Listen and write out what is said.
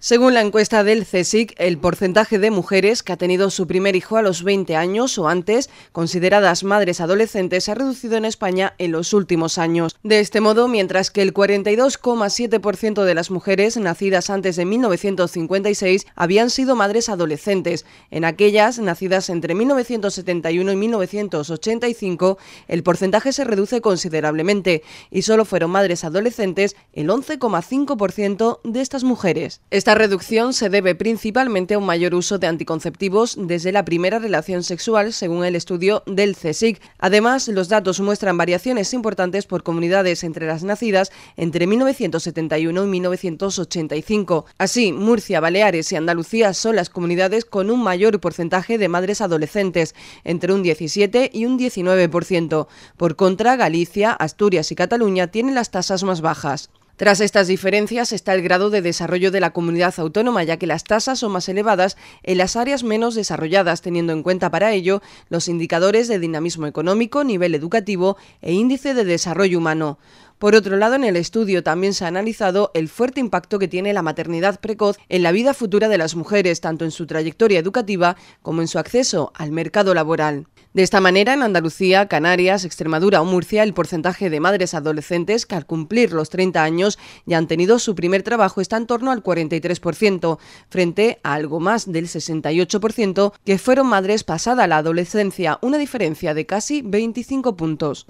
Según la encuesta del CSIC, el porcentaje de mujeres que ha tenido su primer hijo a los 20 años o antes, consideradas madres adolescentes, se ha reducido en España en los últimos años. De este modo, mientras que el 42,7% de las mujeres nacidas antes de 1956 habían sido madres adolescentes, en aquellas nacidas entre 1971 y 1985, el porcentaje se reduce considerablemente y solo fueron madres adolescentes el 11,5% de estas mujeres. Esta reducción se debe principalmente a un mayor uso de anticonceptivos desde la primera relación sexual, según el estudio del CSIC. Además, los datos muestran variaciones importantes por comunidades entre las nacidas entre 1971 y 1985. Así, Murcia, Baleares y Andalucía son las comunidades con un mayor porcentaje de madres adolescentes, entre un 17 y un 19%. Por contra, Galicia, Asturias y Cataluña tienen las tasas más bajas. Tras estas diferencias está el grado de desarrollo de la comunidad autónoma, ya que las tasas son más elevadas en las áreas menos desarrolladas, teniendo en cuenta para ello los indicadores de dinamismo económico, nivel educativo e índice de desarrollo humano. Por otro lado, en el estudio también se ha analizado el fuerte impacto que tiene la maternidad precoz en la vida futura de las mujeres, tanto en su trayectoria educativa como en su acceso al mercado laboral. De esta manera, en Andalucía, Canarias, Extremadura o Murcia, el porcentaje de madres adolescentes que al cumplir los 30 años ya han tenido su primer trabajo está en torno al 43%, frente a algo más del 68% que fueron madres pasada la adolescencia, una diferencia de casi 25 puntos.